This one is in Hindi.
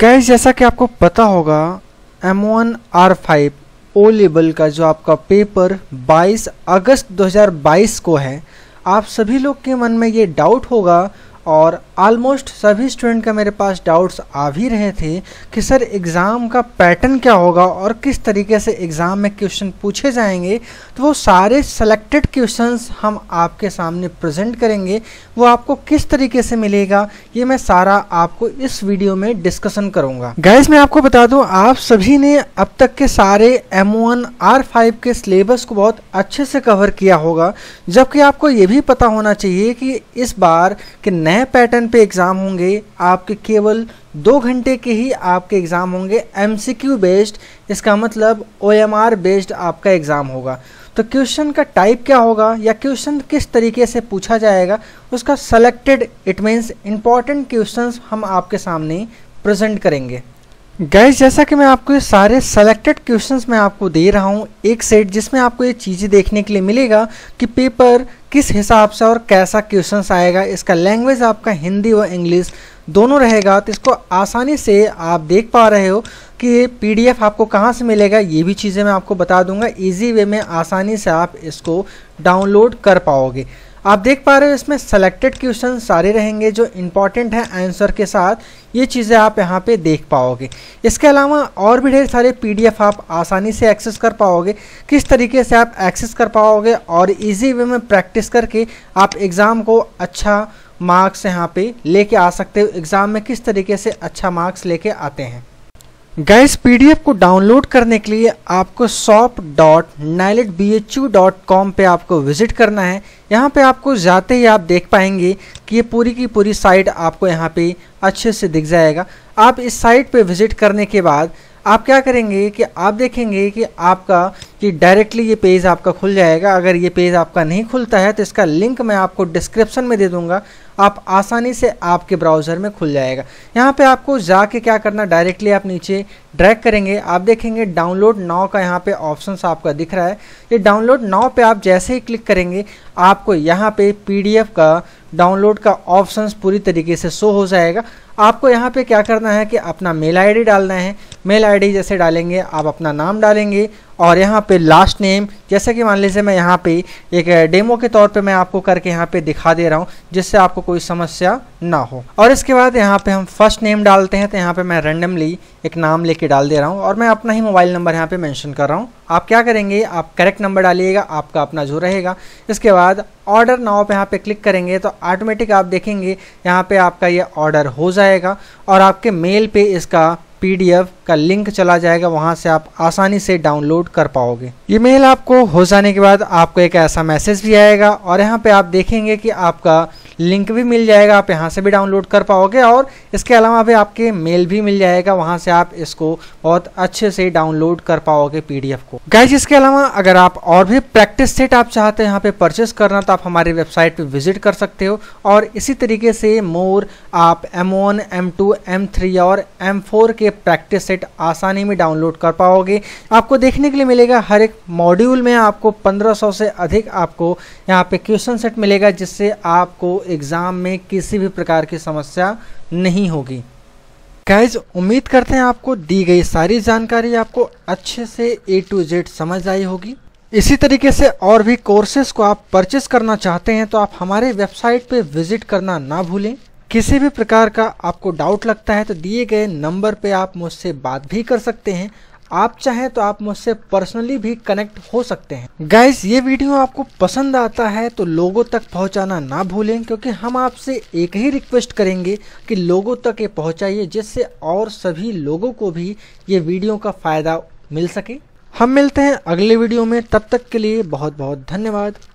गैस जैसा कि आपको पता होगा M one R five O लेबल का जो आपका पेपर 22 अगस्त 2022 को है आप सभी लोग के मन में ये डाउट होगा और आलमोस्ट सभी स्टूडेंट का मेरे पास डाउट्स आ भी रहे थे कि सर एग्ज़ाम का पैटर्न क्या होगा और किस तरीके से एग्ज़ाम में क्वेश्चन पूछे जाएंगे तो वो सारे सेलेक्टेड क्वेश्चंस हम आपके सामने प्रेजेंट करेंगे वो आपको किस तरीके से मिलेगा ये मैं सारा आपको इस वीडियो में डिस्कसन करूँगा गैस मैं आपको बता दूँ आप सभी ने अब तक के सारे एम वन आर फाइव के सिलेबस को बहुत अच्छे से कवर किया होगा जबकि आपको ये भी पता होना चाहिए कि इस बार के नए पैटर्न पे एग्ज़ाम होंगे आपके केवल दो घंटे के ही आपके एग्ज़ाम होंगे एम बेस्ड इसका मतलब ओ बेस्ड आपका एग्ज़ाम होगा तो क्वेश्चन का टाइप क्या होगा या क्वेश्चन किस तरीके से पूछा जाएगा उसका selected it means important questions हम आपके सामने प्रेजेंट करेंगे गैस जैसा कि मैं आपको ये सारे सेलेक्टेड क्वेश्चंस मैं आपको दे रहा हूँ एक सेट जिसमें आपको ये चीज़ें देखने के लिए मिलेगा कि पेपर किस हिसाब से और कैसा क्वेश्चंस आएगा इसका लैंग्वेज आपका हिंदी व इंग्लिश दोनों रहेगा तो इसको आसानी से आप देख पा रहे हो कि पीडीएफ आपको कहाँ से मिलेगा ये भी चीज़ें मैं आपको बता दूंगा ईजी वे में आसानी से आप इसको डाउनलोड कर पाओगे आप देख पा रहे हो इसमें सेलेक्टेड क्वेश्चन सारे रहेंगे जो इंपॉर्टेंट हैं आंसर के साथ ये चीज़ें आप यहाँ पे देख पाओगे इसके अलावा और भी ढेर सारे पीडीएफ आप आसानी से एक्सेस कर पाओगे किस तरीके से आप एक्सेस कर पाओगे और इजी वे में प्रैक्टिस करके आप एग्ज़ाम को अच्छा मार्क्स यहाँ पे लेके आ सकते हो एग्ज़ाम में किस तरीके से अच्छा मार्क्स लेके आते हैं गैस पीडीएफ को डाउनलोड करने के लिए आपको सॉप डॉट नाइलेट B H U dot com पर आपको विजिट करना है यहाँ पे आपको जाते ही आप देख पाएंगे कि ये पूरी की पूरी साइट आपको यहाँ पे अच्छे से दिख जाएगा आप इस साइट पे विजिट करने के बाद आप क्या करेंगे कि आप देखेंगे कि आपका कि डायरेक्टली ये पेज आपका खुल जाएगा अगर ये पेज आपका नहीं खुलता है तो इसका लिंक मैं आपको डिस्क्रिप्शन में दे दूंगा आप आसानी से आपके ब्राउज़र में खुल जाएगा यहाँ पे आपको जाके क्या करना डायरेक्टली आप नीचे ड्रैग करेंगे आप देखेंगे डाउनलोड नाव का यहाँ पे ऑप्शन आपका दिख रहा है ये डाउनलोड नाव पे आप जैसे ही क्लिक करेंगे आपको यहाँ पे पीडीएफ का डाउनलोड का ऑप्शन पूरी तरीके से शो हो जाएगा आपको यहाँ पे क्या करना है कि अपना मेल आईडी डालना है मेल आईडी जैसे डालेंगे आप अपना नाम डालेंगे और यहाँ पे लास्ट नेम जैसे कि मान लीजिए मैं यहाँ पे एक डेमो के तौर पे मैं आपको करके यहाँ पे दिखा दे रहा हूँ जिससे आपको कोई समस्या ना हो और इसके बाद यहाँ पे हम फर्स्ट नेम डालते हैं तो यहाँ पे मैं रेंडमली एक नाम लेके डाल दे रहा हूँ और मैं अपना ही मोबाइल नंबर यहाँ पे मेंशन कर रहा हूँ आप क्या करेंगे आप करेक्ट नंबर डालिएगा आपका अपना जो रहेगा इसके बाद ऑर्डर नाव पे यहाँ पे क्लिक करेंगे तो ऑटोमेटिक आप देखेंगे यहाँ पे आपका ये ऑर्डर हो जाएगा और आपके मेल पे इसका पीडीएफ का लिंक चला जाएगा वहाँ से आप आसानी से डाउनलोड कर पाओगे ई मेल आपको हो जाने के बाद आपको एक ऐसा मैसेज भी आएगा और यहाँ पे आप देखेंगे कि आपका लिंक भी मिल जाएगा आप यहाँ से भी डाउनलोड कर पाओगे और इसके अलावा भी आपके मेल भी मिल जाएगा वहाँ से आप इसको बहुत अच्छे से डाउनलोड कर पाओगे पीडीएफ को गाइज इसके अलावा अगर आप और भी प्रैक्टिस सेट आप चाहते हैं यहाँ पे परचेस करना तो आप हमारी वेबसाइट पे विजिट कर सकते हो और इसी तरीके से मोर आप टू एम थ्री और फोर के प्रैक्टिस सेट आसानी में डाउनलोड कर पाओगे आपको देखने के लिए मिलेगा हर एक मॉड्यूल में आपको 1500 से अधिक आपको यहाँ पे क्वेश्चन सेट मिलेगा जिससे आपको एग्ज़ाम में किसी भी प्रकार की समस्या नहीं होगी गाइज उम्मीद करते हैं आपको दी गई सारी जानकारी आपको अच्छे से ए टू जेड समझ आई होगी इसी तरीके से और भी कोर्सेज को आप परचेस करना चाहते हैं तो आप हमारे वेबसाइट पे विजिट करना ना भूलें किसी भी प्रकार का आपको डाउट लगता है तो दिए गए नंबर पे आप मुझसे बात भी कर सकते हैं आप चाहें तो आप मुझसे पर्सनली भी कनेक्ट हो सकते हैं गाइस ये वीडियो आपको पसंद आता है तो लोगों तक पहुंचाना ना भूलें क्योंकि हम आपसे एक ही रिक्वेस्ट करेंगे कि लोगों तक ये पहुंचाइए जिससे और सभी लोगों को भी ये वीडियो का फ़ायदा मिल सके हम मिलते हैं अगले वीडियो में तब तक के लिए बहुत बहुत धन्यवाद